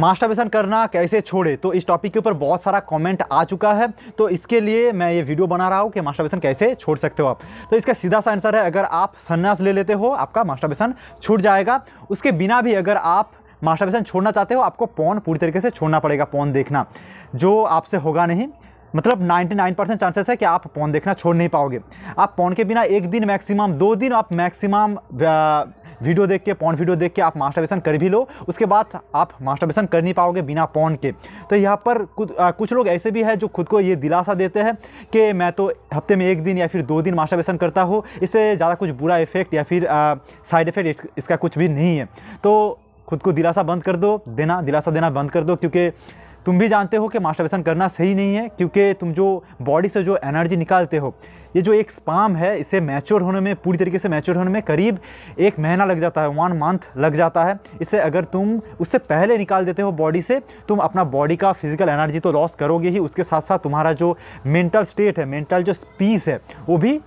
masturbation करना कैसे छोड़े तो इस टॉपिक के ऊपर बहुत सारा कमेंट आ चुका है तो इसके लिए मैं ये वीडियो बना रहा हूँ कि मास्टरबेशन कैसे छोड़ सकते हो आप तो इसका सीधा सा आंसर है अगर आप सन्यास ले लेते हो आपका मास्टरबेशन छूट जाएगा उसके बिना भी अगर आप मास्टरबेशन छोड़ना चाहते हो आपको पौन पूरी तरीके से छोड़ना पड़ेगा पौन देखना जो आपसे होगा नहीं मतलब 99 परसेंट चांसेस है कि आप पौन देखना छोड़ नहीं पाओगे आप पौन के बिना एक दिन मैक्सिमम दो दिन आप मैक्सिमम वीडियो देख के पॉन वीडियो देख के आप मास्टरबेशन कर भी लो उसके बाद आप मास्टरबेशन कर नहीं पाओगे बिना पॉन के तो यहाँ पर कुछ कुछ लोग ऐसे भी हैं जो खुद को ये दिलासा देते हैं कि मैं तो हफ्ते में एक दिन या फिर दो दिन मास्टरबेशन करता हूँ इससे ज़्यादा कुछ बुरा इफेक्ट या फिर साइड इफेक्ट इसका कुछ भी नहीं है तो खुद को दिलासा बंद कर दो देना दिलासा देना बंद कर दो क्योंकि तुम भी जानते हो कि मास्टरबेशन करना सही नहीं है क्योंकि तुम जो बॉडी से जो एनर्जी निकालते हो ये जो एक स्पाम है इसे मैच्योर होने में पूरी तरीके से मैच्योर होने में करीब एक महीना लग जाता है वन मंथ लग जाता है इसे अगर तुम उससे पहले निकाल देते हो बॉडी से तुम अपना बॉडी का फिजिकल एनर्जी तो लॉस करोगे ही उसके साथ साथ तुम्हारा जो मेंटल स्टेट है मेंटल जो पीस है वो भी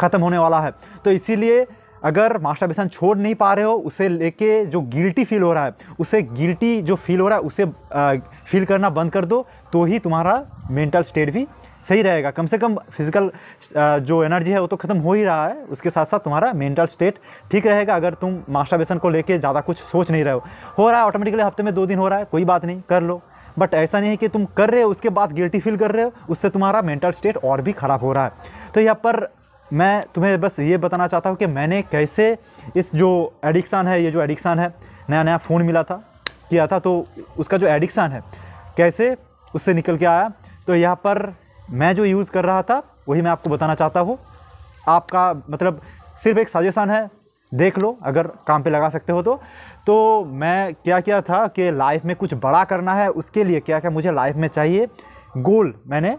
ख़त्म होने वाला है तो इसीलिए अगर मास्टर बेसन छोड़ नहीं पा रहे हो उसे लेके जो गिल्टी फील हो रहा है उसे गिल्टी जो फील हो रहा है उसे फील करना बंद कर दो तो ही तुम्हारा मेंटल स्टेट भी सही रहेगा कम से कम फिजिकल जो एनर्जी है वो तो ख़त्म हो ही रहा है उसके साथ साथ तुम्हारा मेंटल स्टेट ठीक रहेगा अगर तुम मास्टर बेसन को लेके ज़्यादा कुछ सोच नहीं रहे हो हो रहा है ऑटोमेटिकली हफ्ते में दो दिन हो रहा है कोई बात नहीं कर लो बट ऐसा नहीं है कि तुम कर रहे हो उसके बाद गिल्टी फील कर रहे हो उससे तुम्हारा मेंटल स्टेट और भी ख़राब हो रहा है तो यहाँ पर मैं तुम्हें बस ये बताना चाहता हूँ कि मैंने कैसे इस जो एडिक्शन है ये जो एडिक्शन है नया नया फ़ोन मिला था किया था तो उसका जो एडिक्शन है कैसे उससे निकल के आया तो यहाँ पर मैं जो यूज़ कर रहा था वही मैं आपको बताना चाहता हूँ आपका मतलब सिर्फ एक सजेशन है देख लो अगर काम पे लगा सकते हो तो तो मैं क्या क्या था कि लाइफ में कुछ बड़ा करना है उसके लिए क्या क्या मुझे लाइफ में चाहिए गोल मैंने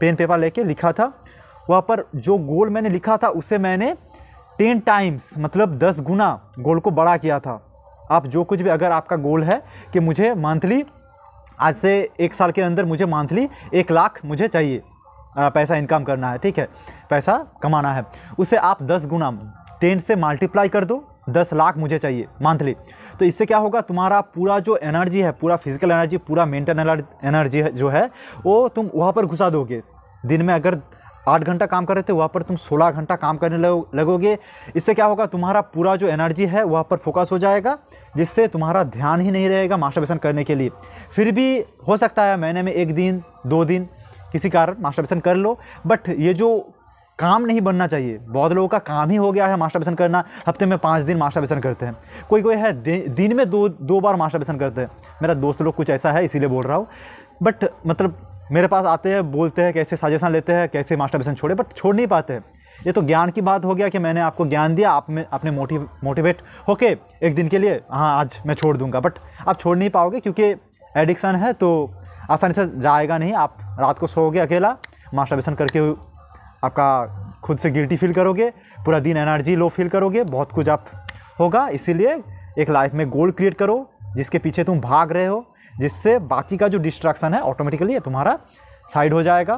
पेन पेपर लेके लिखा था वहाँ पर जो गोल मैंने लिखा था उसे मैंने टेन टाइम्स मतलब दस गुना गोल को बड़ा किया था आप जो कुछ भी अगर आपका गोल है कि मुझे मंथली आज से एक साल के अंदर मुझे मंथली एक लाख मुझे चाहिए पैसा इनकम करना है ठीक है पैसा कमाना है उसे आप दस गुना टेन से मल्टीप्लाई कर दो दस लाख मुझे चाहिए मंथली तो इससे क्या होगा तुम्हारा पूरा जो एनर्जी है पूरा फिजिकल एनर्जी पूरा मेंटल एनर्जी जो है वो तुम वहाँ पर घुसा दोगे दिन में अगर आठ घंटा काम कर रहे थे वहाँ पर तुम सोलह घंटा काम करने लगोगे इससे क्या होगा तुम्हारा पूरा जो एनर्जी है वहाँ पर फोकस हो जाएगा जिससे तुम्हारा ध्यान ही नहीं रहेगा मास्टरबेशन करने के लिए फिर भी हो सकता है महीने में एक दिन दो दिन किसी कारण मास्टरबेशन कर लो बट ये जो काम नहीं बनना चाहिए बहुत लोगों का काम ही हो गया है मास्टर बेसन करना हफ्ते में पाँच दिन मास्टर बेसन करते हैं कोई कोई है दिन में दो दो बार मास्टर बेसन करते हैं मेरा दोस्त लोग कुछ ऐसा है इसीलिए बोल रहा हूँ बट मतलब मेरे पास आते हैं बोलते हैं कैसे साजेशन लेते हैं कैसे मास्टर बेसन छोड़े बट छोड़ नहीं पाते ये तो ज्ञान की बात हो गया कि मैंने आपको ज्ञान दिया आप में अपने मोटिव मोटिवेट होके एक दिन के लिए हाँ आज मैं छोड़ दूंगा बट आप छोड़ नहीं पाओगे क्योंकि एडिक्शन है तो आसानी से जाएगा नहीं आप रात को सोओगे अकेला बेसन करके आपका खुद से गिल्टी फील करोगे पूरा दिन एनर्जी लो फील करोगे बहुत कुछ आप होगा इसीलिए एक लाइफ में गोल क्रिएट करो जिसके पीछे तुम भाग रहे हो जिससे बाकी का जो डिस्ट्रैक्शन है ऑटोमेटिकली तुम्हारा साइड हो जाएगा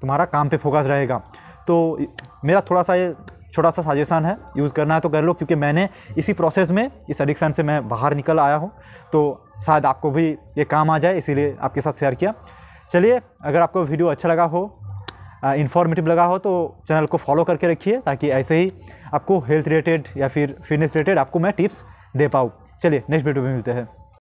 तुम्हारा काम पे फोकस रहेगा तो मेरा थोड़ा सा ये छोटा सा सजेशन है यूज़ करना है तो कर लो क्योंकि मैंने इसी प्रोसेस में इस एडिक्शन से मैं बाहर निकल आया हूँ तो शायद आपको भी ये काम आ जाए इसीलिए आपके साथ शेयर किया चलिए अगर आपको वीडियो अच्छा लगा हो इन्फॉर्मेटिव लगा हो तो चैनल को फॉलो करके रखिए ताकि ऐसे ही आपको हेल्थ रिलेटेड या फिर फिटनेस रिलेटेड आपको मैं टिप्स दे पाऊँ चलिए नेक्स्ट वीडियो में मिलते हैं